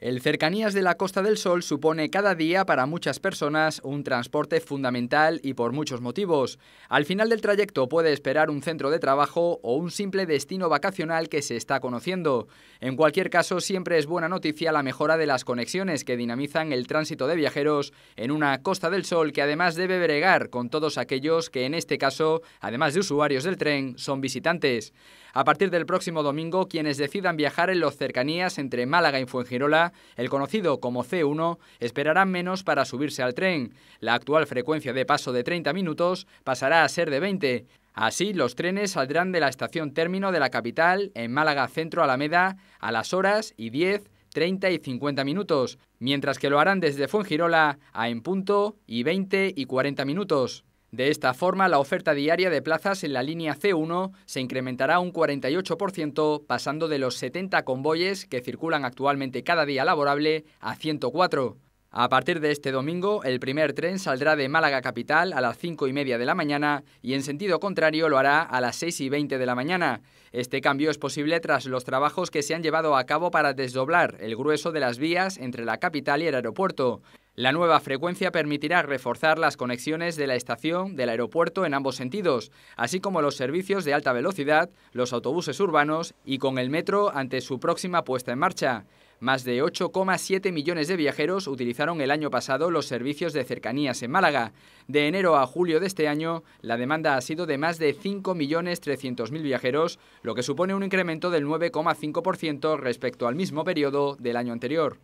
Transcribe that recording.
El Cercanías de la Costa del Sol supone cada día para muchas personas un transporte fundamental y por muchos motivos. Al final del trayecto puede esperar un centro de trabajo o un simple destino vacacional que se está conociendo. En cualquier caso, siempre es buena noticia la mejora de las conexiones que dinamizan el tránsito de viajeros en una Costa del Sol que además debe bregar con todos aquellos que en este caso, además de usuarios del tren, son visitantes. A partir del próximo domingo, quienes decidan viajar en los cercanías entre Málaga y Fuengirola el conocido como C1, esperarán menos para subirse al tren. La actual frecuencia de paso de 30 minutos pasará a ser de 20. Así, los trenes saldrán de la estación término de la capital, en Málaga Centro Alameda, a las horas y 10, 30 y 50 minutos, mientras que lo harán desde Fuengirola a en punto y 20 y 40 minutos. De esta forma, la oferta diaria de plazas en la línea C1 se incrementará un 48%, pasando de los 70 convoyes que circulan actualmente cada día laborable a 104. A partir de este domingo, el primer tren saldrá de Málaga Capital a las 5 y media de la mañana y en sentido contrario lo hará a las 6 y 20 de la mañana. Este cambio es posible tras los trabajos que se han llevado a cabo para desdoblar el grueso de las vías entre la capital y el aeropuerto. La nueva frecuencia permitirá reforzar las conexiones de la estación del aeropuerto en ambos sentidos, así como los servicios de alta velocidad, los autobuses urbanos y con el metro ante su próxima puesta en marcha. Más de 8,7 millones de viajeros utilizaron el año pasado los servicios de cercanías en Málaga. De enero a julio de este año, la demanda ha sido de más de 5.300.000 viajeros, lo que supone un incremento del 9,5% respecto al mismo periodo del año anterior.